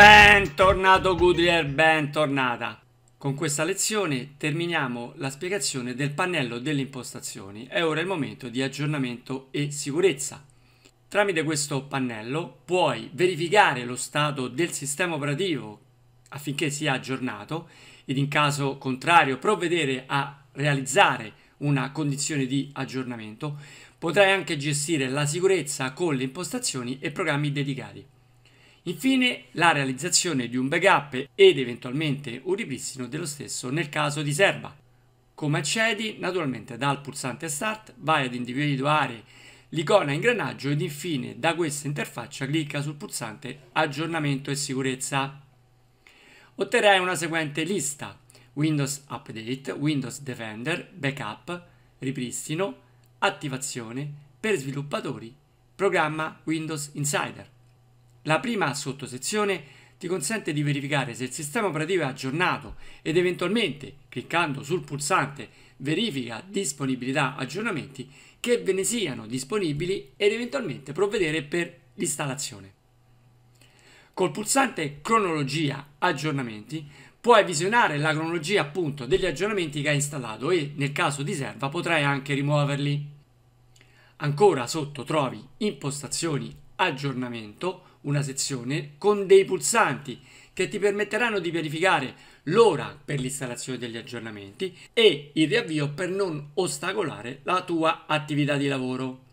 Bentornato Goodyear, bentornata! Con questa lezione terminiamo la spiegazione del pannello delle impostazioni. È ora il momento di aggiornamento e sicurezza. Tramite questo pannello puoi verificare lo stato del sistema operativo affinché sia aggiornato ed in caso contrario provvedere a realizzare una condizione di aggiornamento. Potrai anche gestire la sicurezza con le impostazioni e programmi dedicati. Infine la realizzazione di un backup ed eventualmente un ripristino dello stesso nel caso di serva. Come accedi? Naturalmente dal pulsante Start vai ad individuare l'icona ingranaggio ed infine da questa interfaccia clicca sul pulsante Aggiornamento e sicurezza. Otterrai una seguente lista Windows Update, Windows Defender, Backup, Ripristino, Attivazione per sviluppatori, programma Windows Insider. La prima sottosezione ti consente di verificare se il sistema operativo è aggiornato ed eventualmente, cliccando sul pulsante Verifica disponibilità aggiornamenti, che ve ne siano disponibili ed eventualmente provvedere per l'installazione. Col pulsante Cronologia aggiornamenti puoi visionare la cronologia appunto degli aggiornamenti che hai installato e nel caso di serva potrai anche rimuoverli. Ancora sotto trovi Impostazioni aggiornamento una sezione con dei pulsanti che ti permetteranno di verificare l'ora per l'installazione degli aggiornamenti e il riavvio per non ostacolare la tua attività di lavoro.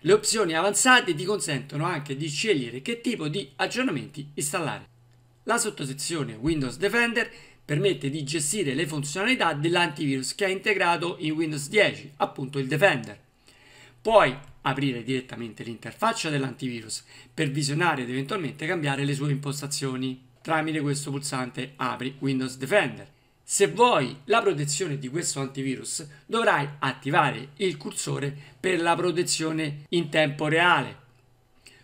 Le opzioni avanzate ti consentono anche di scegliere che tipo di aggiornamenti installare. La sottosezione Windows Defender permette di gestire le funzionalità dell'antivirus che è integrato in Windows 10, appunto il Defender. Puoi aprire direttamente l'interfaccia dell'antivirus per visionare ed eventualmente cambiare le sue impostazioni tramite questo pulsante apri Windows Defender. Se vuoi la protezione di questo antivirus dovrai attivare il cursore per la protezione in tempo reale.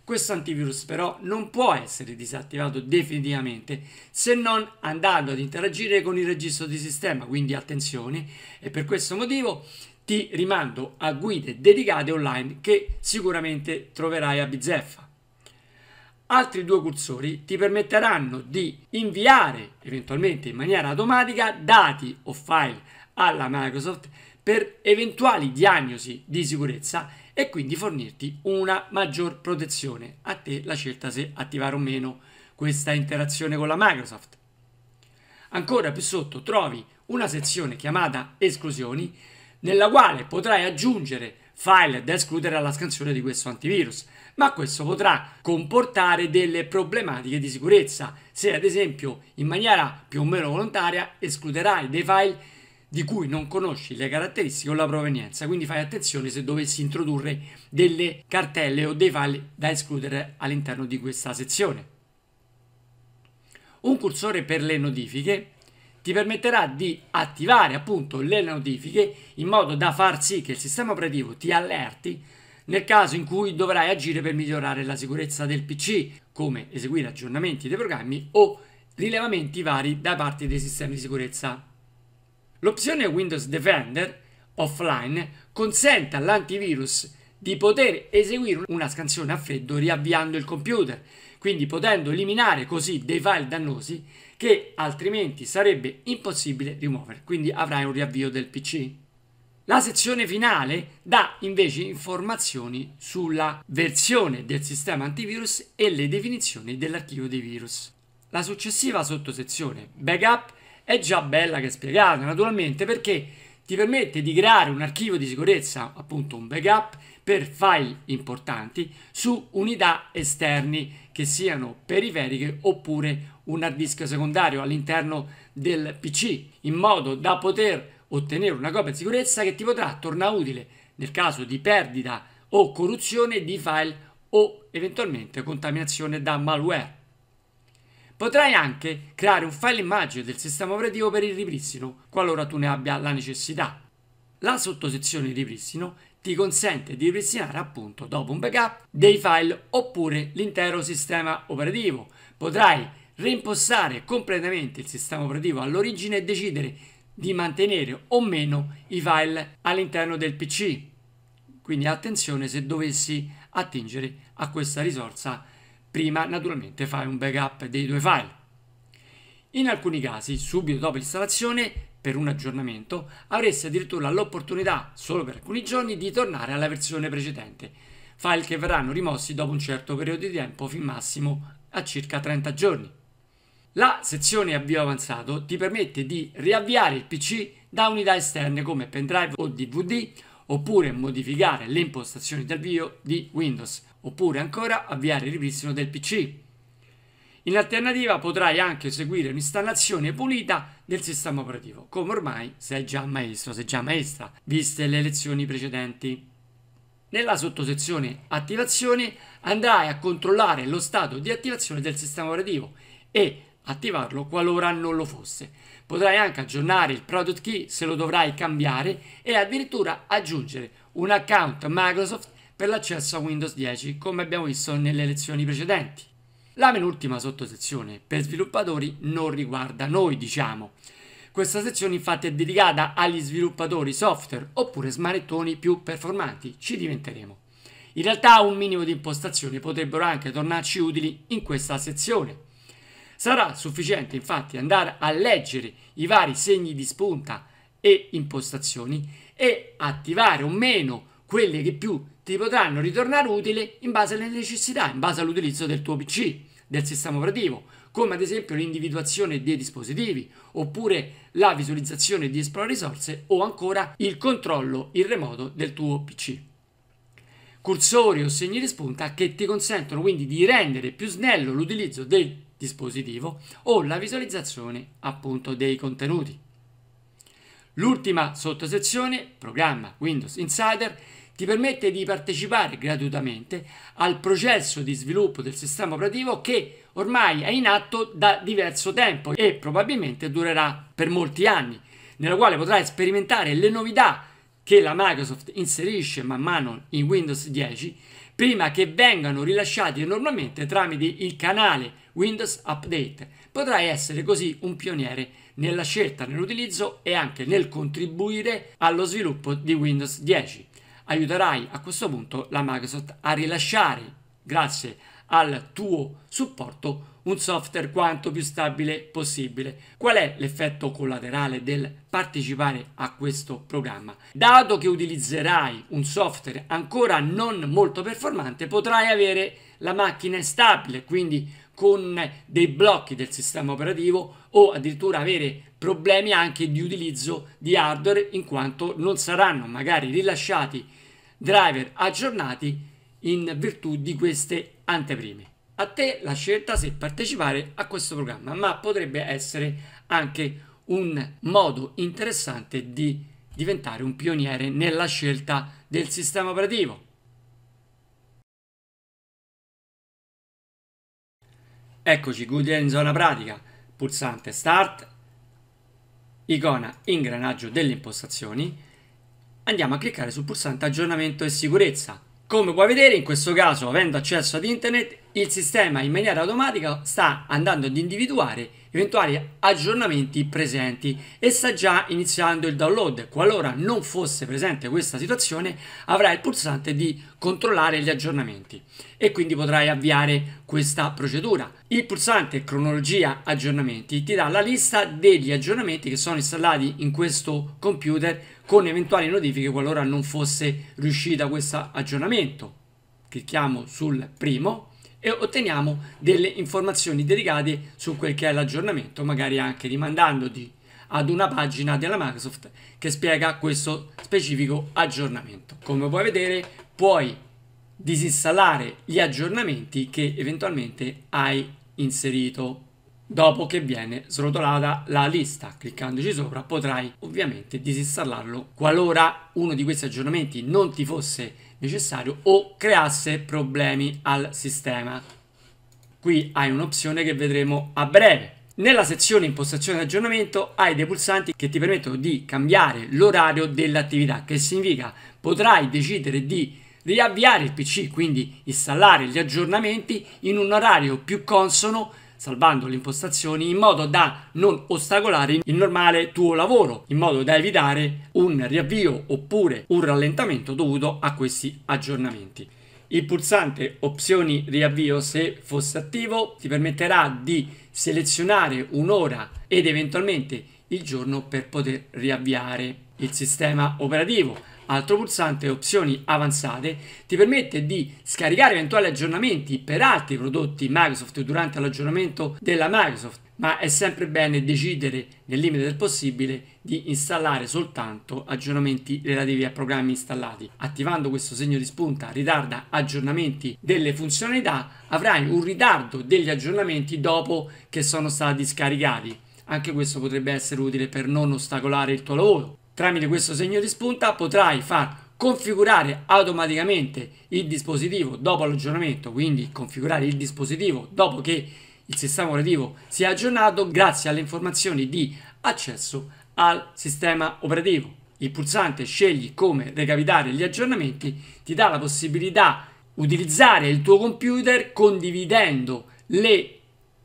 Questo antivirus però non può essere disattivato definitivamente se non andando ad interagire con il registro di sistema, quindi attenzione e per questo motivo ti rimando a guide dedicate online che sicuramente troverai a Bizeffa. Altri due cursori ti permetteranno di inviare eventualmente in maniera automatica dati o file alla Microsoft per eventuali diagnosi di sicurezza e quindi fornirti una maggior protezione. A te la scelta se attivare o meno questa interazione con la Microsoft. Ancora più sotto trovi una sezione chiamata esclusioni nella quale potrai aggiungere file da escludere alla scansione di questo antivirus, ma questo potrà comportare delle problematiche di sicurezza se ad esempio in maniera più o meno volontaria escluderai dei file di cui non conosci le caratteristiche o la provenienza, quindi fai attenzione se dovessi introdurre delle cartelle o dei file da escludere all'interno di questa sezione. Un cursore per le notifiche ti permetterà di attivare appunto le notifiche in modo da far sì che il sistema operativo ti allerti nel caso in cui dovrai agire per migliorare la sicurezza del PC, come eseguire aggiornamenti dei programmi o rilevamenti vari da parte dei sistemi di sicurezza. L'opzione Windows Defender offline consente all'antivirus di di poter eseguire una scansione a freddo riavviando il computer, quindi potendo eliminare così dei file dannosi che altrimenti sarebbe impossibile rimuovere, quindi avrai un riavvio del PC. La sezione finale dà invece informazioni sulla versione del sistema antivirus e le definizioni dell'archivio dei virus. La successiva sottosezione backup è già bella che spiegata naturalmente perché ti permette di creare un archivio di sicurezza, appunto un backup, per file importanti su unità esterni che siano periferiche oppure un hard disk secondario all'interno del PC in modo da poter ottenere una copia di sicurezza che ti potrà tornare utile nel caso di perdita o corruzione di file o eventualmente contaminazione da malware. Potrai anche creare un file immagine del sistema operativo per il ripristino, qualora tu ne abbia la necessità. La sottosezione ripristino ti consente di ripristinare appunto dopo un backup dei file oppure l'intero sistema operativo. Potrai reimpostare completamente il sistema operativo all'origine e decidere di mantenere o meno i file all'interno del PC. Quindi attenzione se dovessi attingere a questa risorsa prima naturalmente fai un backup dei tuoi file. In alcuni casi, subito dopo l'installazione, per un aggiornamento, avresti addirittura l'opportunità, solo per alcuni giorni, di tornare alla versione precedente, file che verranno rimossi dopo un certo periodo di tempo, fin massimo a circa 30 giorni. La sezione avvio avanzato ti permette di riavviare il PC da unità esterne come pendrive o DVD, oppure modificare le impostazioni di avvio di Windows, oppure ancora avviare il ripristino del PC. In alternativa potrai anche seguire un'installazione pulita del sistema operativo, come ormai sei già maestro, sei già maestra, viste le lezioni precedenti. Nella sottosezione attivazione andrai a controllare lo stato di attivazione del sistema operativo e attivarlo qualora non lo fosse. Potrai anche aggiornare il product key se lo dovrai cambiare e addirittura aggiungere un account Microsoft per l'accesso a Windows 10 come abbiamo visto nelle lezioni precedenti. La penultima sottosezione per sviluppatori non riguarda noi, diciamo. Questa sezione infatti è dedicata agli sviluppatori software oppure smanettoni più performanti, ci diventeremo. In realtà un minimo di impostazioni potrebbero anche tornarci utili in questa sezione. Sarà sufficiente infatti andare a leggere i vari segni di spunta e impostazioni e attivare o meno quelle che più ti potranno ritornare utili in base alle necessità, in base all'utilizzo del tuo PC del sistema operativo, come ad esempio l'individuazione dei dispositivi, oppure la visualizzazione di esplora risorse o ancora il controllo in remoto del tuo PC. Cursori o segni di spunta che ti consentono quindi di rendere più snello l'utilizzo del dispositivo o la visualizzazione appunto dei contenuti. L'ultima sottosezione, programma Windows Insider, ti permette di partecipare gratuitamente al processo di sviluppo del sistema operativo che ormai è in atto da diverso tempo e probabilmente durerà per molti anni, nella quale potrai sperimentare le novità che la Microsoft inserisce man mano in Windows 10 prima che vengano rilasciati normalmente tramite il canale Windows Update. Potrai essere così un pioniere nella scelta, nell'utilizzo e anche nel contribuire allo sviluppo di Windows 10 aiuterai a questo punto la Microsoft a rilasciare, grazie al tuo supporto, un software quanto più stabile possibile. Qual è l'effetto collaterale del partecipare a questo programma? Dato che utilizzerai un software ancora non molto performante, potrai avere la macchina stabile, quindi con dei blocchi del sistema operativo o addirittura avere problemi anche di utilizzo di hardware in quanto non saranno magari rilasciati driver aggiornati in virtù di queste anteprime. A te la scelta se partecipare a questo programma, ma potrebbe essere anche un modo interessante di diventare un pioniere nella scelta del sistema operativo. Eccoci, Goodyear in zona pratica, pulsante Start, icona ingranaggio delle impostazioni, andiamo a cliccare sul pulsante aggiornamento e sicurezza. Come puoi vedere in questo caso avendo accesso ad internet il sistema in maniera automatica sta andando ad individuare eventuali aggiornamenti presenti e sta già iniziando il download. Qualora non fosse presente questa situazione avrai il pulsante di controllare gli aggiornamenti e quindi potrai avviare questa procedura. Il pulsante cronologia aggiornamenti ti dà la lista degli aggiornamenti che sono installati in questo computer con eventuali notifiche qualora non fosse riuscita questo aggiornamento. Clicchiamo sul primo e otteniamo delle informazioni dedicate su quel che è l'aggiornamento, magari anche rimandandoti ad una pagina della Microsoft che spiega questo specifico aggiornamento. Come puoi vedere puoi disinstallare gli aggiornamenti che eventualmente hai inserito Dopo che viene srotolata la lista, cliccandoci sopra potrai ovviamente disinstallarlo qualora uno di questi aggiornamenti non ti fosse necessario o creasse problemi al sistema. Qui hai un'opzione che vedremo a breve. Nella sezione impostazione di aggiornamento hai dei pulsanti che ti permettono di cambiare l'orario dell'attività, che significa potrai decidere di riavviare il PC, quindi installare gli aggiornamenti in un orario più consono salvando le impostazioni in modo da non ostacolare il normale tuo lavoro, in modo da evitare un riavvio oppure un rallentamento dovuto a questi aggiornamenti. Il pulsante opzioni riavvio se fosse attivo ti permetterà di selezionare un'ora ed eventualmente il giorno per poter riavviare il sistema operativo altro pulsante opzioni avanzate ti permette di scaricare eventuali aggiornamenti per altri prodotti Microsoft durante l'aggiornamento della Microsoft ma è sempre bene decidere nel limite del possibile di installare soltanto aggiornamenti relativi a programmi installati. Attivando questo segno di spunta ritarda aggiornamenti delle funzionalità avrai un ritardo degli aggiornamenti dopo che sono stati scaricati. Anche questo potrebbe essere utile per non ostacolare il tuo lavoro. Tramite questo segno di spunta potrai far configurare automaticamente il dispositivo dopo l'aggiornamento, quindi configurare il dispositivo dopo che il sistema operativo si è aggiornato grazie alle informazioni di accesso al sistema operativo. Il pulsante scegli come recapitare gli aggiornamenti ti dà la possibilità di utilizzare il tuo computer condividendo le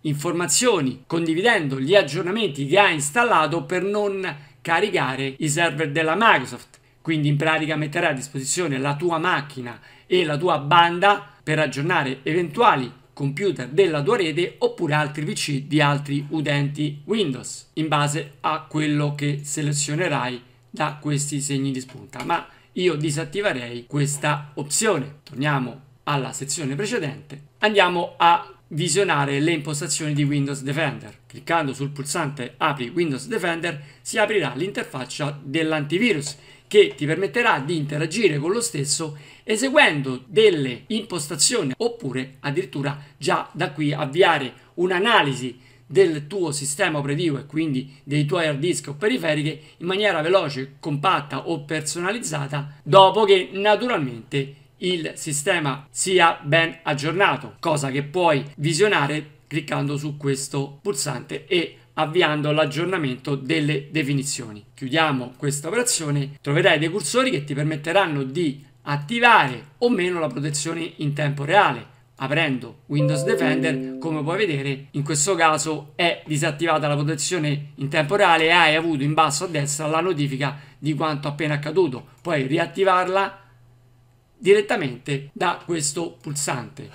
informazioni, condividendo gli aggiornamenti che hai installato per non caricare i server della Microsoft. Quindi in pratica metterai a disposizione la tua macchina e la tua banda per aggiornare eventuali computer della tua rete oppure altri PC di altri utenti Windows in base a quello che selezionerai da questi segni di spunta. Ma io disattiverei questa opzione. Torniamo alla sezione precedente. Andiamo a visionare le impostazioni di Windows Defender. Cliccando sul pulsante Apri Windows Defender si aprirà l'interfaccia dell'antivirus che ti permetterà di interagire con lo stesso eseguendo delle impostazioni oppure addirittura già da qui avviare un'analisi del tuo sistema operativo e quindi dei tuoi hard disk o periferiche in maniera veloce, compatta o personalizzata dopo che naturalmente il sistema sia ben aggiornato, cosa che puoi visionare cliccando su questo pulsante e avviando l'aggiornamento delle definizioni. Chiudiamo questa operazione, troverai dei cursori che ti permetteranno di attivare o meno la protezione in tempo reale. Aprendo Windows Defender, come puoi vedere, in questo caso è disattivata la protezione in tempo reale e hai avuto in basso a destra la notifica di quanto appena accaduto. Puoi riattivarla direttamente da questo pulsante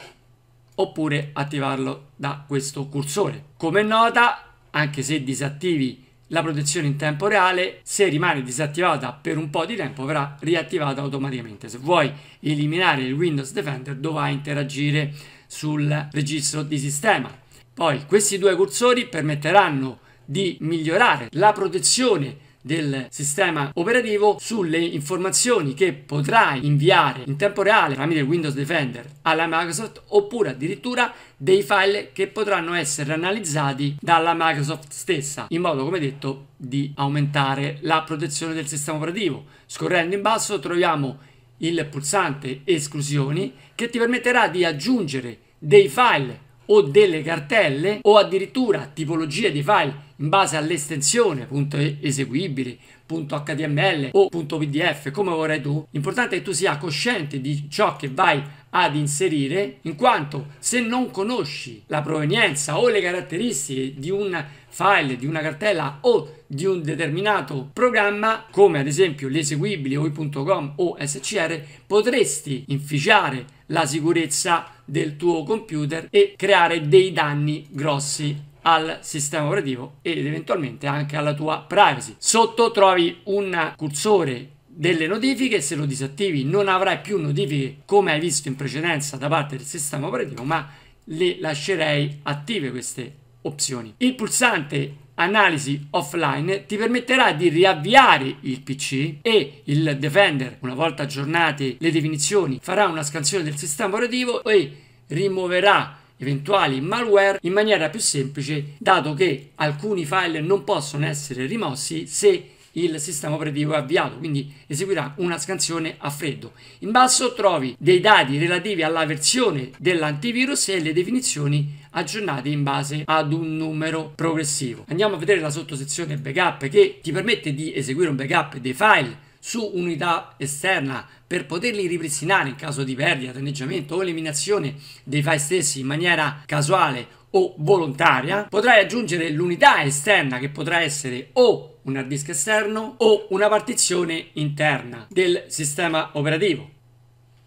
oppure attivarlo da questo cursore. Come nota, anche se disattivi la protezione in tempo reale, se rimane disattivata per un po' di tempo, verrà riattivata automaticamente. Se vuoi eliminare il Windows Defender, dovrai interagire sul registro di sistema. Poi questi due cursori permetteranno di migliorare la protezione del sistema operativo sulle informazioni che potrai inviare in tempo reale tramite Windows Defender alla Microsoft oppure addirittura dei file che potranno essere analizzati dalla Microsoft stessa in modo come detto di aumentare la protezione del sistema operativo scorrendo in basso troviamo il pulsante esclusioni che ti permetterà di aggiungere dei file o delle cartelle o addirittura tipologie di file in base all'estensione, punto eseguibile, punto HTML o punto PDF, come vorrai tu. L'importante è che tu sia cosciente di ciò che vai ad inserire, in quanto se non conosci la provenienza o le caratteristiche di un file, di una cartella o di un determinato programma, come ad esempio l'eseguibile o i.com o SCR, potresti inficiare la sicurezza del tuo computer e creare dei danni grossi al sistema operativo ed eventualmente anche alla tua privacy. Sotto trovi un cursore delle notifiche, se lo disattivi non avrai più notifiche come hai visto in precedenza da parte del sistema operativo, ma le lascerei attive queste opzioni. Il pulsante analisi offline ti permetterà di riavviare il PC e il Defender, una volta aggiornate le definizioni, farà una scansione del sistema operativo e rimuoverà eventuali malware in maniera più semplice, dato che alcuni file non possono essere rimossi se il sistema operativo è avviato, quindi eseguirà una scansione a freddo. In basso trovi dei dati relativi alla versione dell'antivirus e le definizioni aggiornate in base ad un numero progressivo. Andiamo a vedere la sottosezione backup che ti permette di eseguire un backup dei file su unità esterna per poterli ripristinare in caso di perdita, danneggiamento o eliminazione dei file stessi in maniera casuale o volontaria, potrai aggiungere l'unità esterna che potrà essere o un hard disk esterno o una partizione interna del sistema operativo.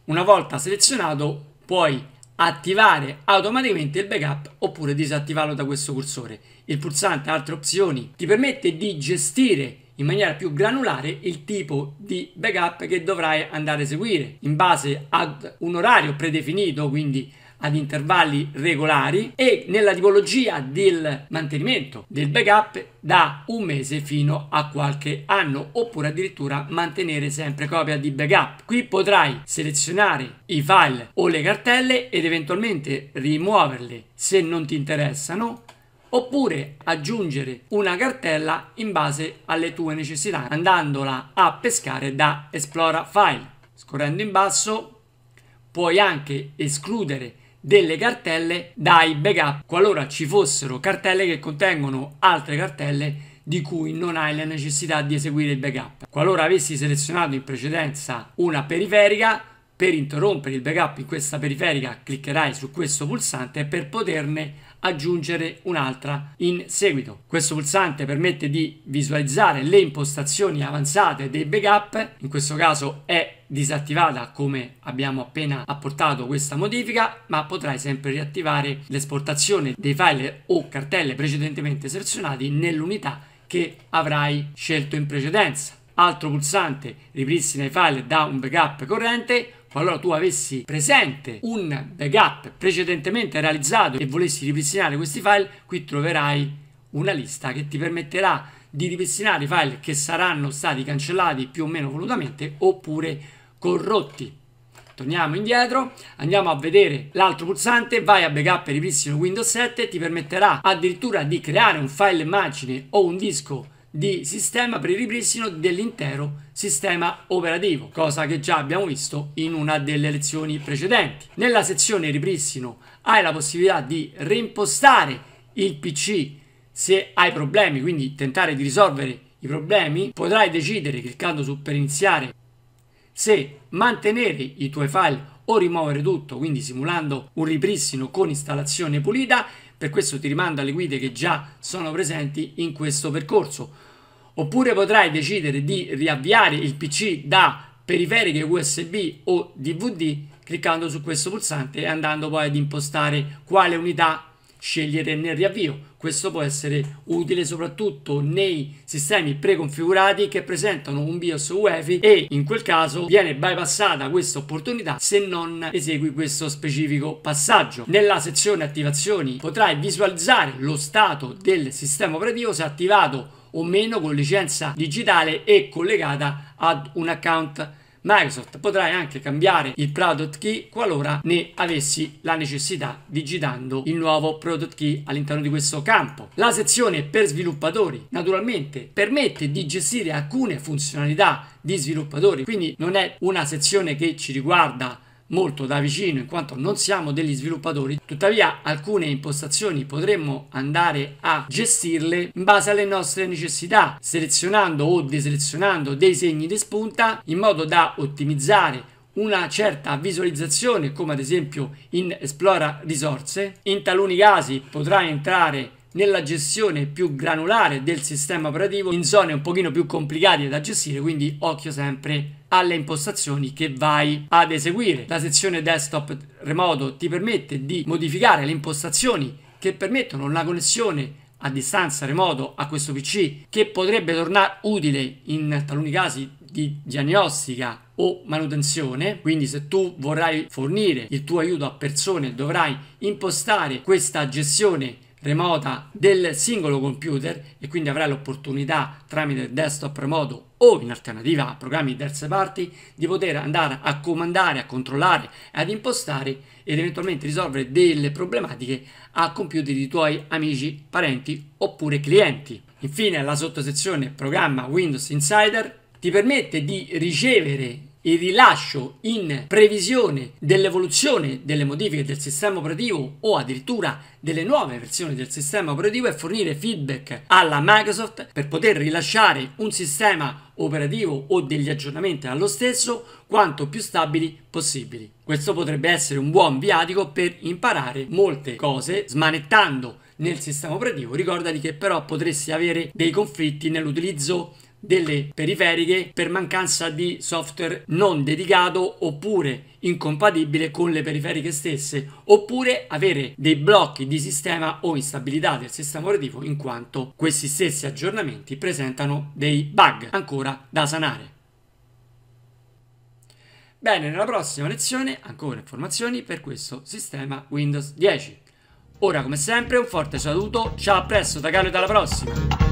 Una volta selezionato puoi attivare automaticamente il backup oppure disattivarlo da questo cursore. Il pulsante altre opzioni ti permette di gestire in maniera più granulare il tipo di backup che dovrai andare a eseguire in base ad un orario predefinito, quindi ad intervalli regolari e nella tipologia del mantenimento del backup da un mese fino a qualche anno oppure addirittura mantenere sempre copia di backup. Qui potrai selezionare i file o le cartelle ed eventualmente rimuoverle se non ti interessano oppure aggiungere una cartella in base alle tue necessità andandola a pescare da Esplora File. Scorrendo in basso puoi anche escludere delle cartelle dai backup qualora ci fossero cartelle che contengono altre cartelle di cui non hai la necessità di eseguire il backup. Qualora avessi selezionato in precedenza una periferica, per interrompere il backup in questa periferica cliccherai su questo pulsante per poterne aggiungere un'altra in seguito. Questo pulsante permette di visualizzare le impostazioni avanzate dei backup, in questo caso è disattivata come abbiamo appena apportato questa modifica, ma potrai sempre riattivare l'esportazione dei file o cartelle precedentemente selezionati nell'unità che avrai scelto in precedenza. Altro pulsante ripristina i file da un backup corrente qualora tu avessi presente un backup precedentemente realizzato e volessi ripristinare questi file, qui troverai una lista che ti permetterà di ripristinare i file che saranno stati cancellati più o meno volutamente oppure corrotti. Torniamo indietro, andiamo a vedere l'altro pulsante, vai a backup e ripristino Windows 7, ti permetterà addirittura di creare un file immagine o un disco di sistema per il ripristino dell'intero sistema operativo, cosa che già abbiamo visto in una delle lezioni precedenti. Nella sezione ripristino hai la possibilità di reimpostare il PC se hai problemi, quindi tentare di risolvere i problemi, potrai decidere cliccando su per iniziare se mantenere i tuoi file o rimuovere tutto, quindi simulando un ripristino con installazione pulita. Per questo ti rimando alle guide che già sono presenti in questo percorso oppure potrai decidere di riavviare il PC da periferiche USB o DVD cliccando su questo pulsante e andando poi ad impostare quale unità scegliere nel riavvio. Questo può essere utile soprattutto nei sistemi preconfigurati che presentano un BIOS UEFI e in quel caso viene bypassata questa opportunità se non esegui questo specifico passaggio. Nella sezione attivazioni potrai visualizzare lo stato del sistema operativo se attivato o meno con licenza digitale e collegata ad un account Microsoft. Potrai anche cambiare il product key qualora ne avessi la necessità digitando il nuovo product key all'interno di questo campo. La sezione per sviluppatori naturalmente permette di gestire alcune funzionalità di sviluppatori, quindi non è una sezione che ci riguarda molto da vicino in quanto non siamo degli sviluppatori, tuttavia alcune impostazioni potremmo andare a gestirle in base alle nostre necessità, selezionando o deselezionando dei segni di spunta in modo da ottimizzare una certa visualizzazione come ad esempio in Esplora risorse. In taluni casi potrà entrare nella gestione più granulare del sistema operativo in zone un pochino più complicate da gestire, quindi occhio sempre alle impostazioni che vai ad eseguire. La sezione desktop remoto ti permette di modificare le impostazioni che permettono la connessione a distanza remoto a questo PC che potrebbe tornare utile in taluni casi di diagnostica o manutenzione, quindi se tu vorrai fornire il tuo aiuto a persone dovrai impostare questa gestione remota del singolo computer e quindi avrai l'opportunità tramite desktop remoto o in alternativa a programmi di terze parti di poter andare a comandare, a controllare, ad impostare ed eventualmente risolvere delle problematiche a computer di tuoi amici, parenti oppure clienti. Infine la sottosezione programma Windows Insider ti permette di ricevere il rilascio in previsione dell'evoluzione delle modifiche del sistema operativo o addirittura delle nuove versioni del sistema operativo e fornire feedback alla Microsoft per poter rilasciare un sistema operativo o degli aggiornamenti allo stesso quanto più stabili possibili. Questo potrebbe essere un buon viatico per imparare molte cose smanettando nel sistema operativo. Ricordati che però potresti avere dei conflitti nell'utilizzo delle periferiche per mancanza di software non dedicato oppure incompatibile con le periferiche stesse oppure avere dei blocchi di sistema o instabilità del sistema operativo in quanto questi stessi aggiornamenti presentano dei bug ancora da sanare. Bene, nella prossima lezione ancora informazioni per questo sistema Windows 10. Ora come sempre un forte saluto, ciao a presto da Carlo e alla prossima!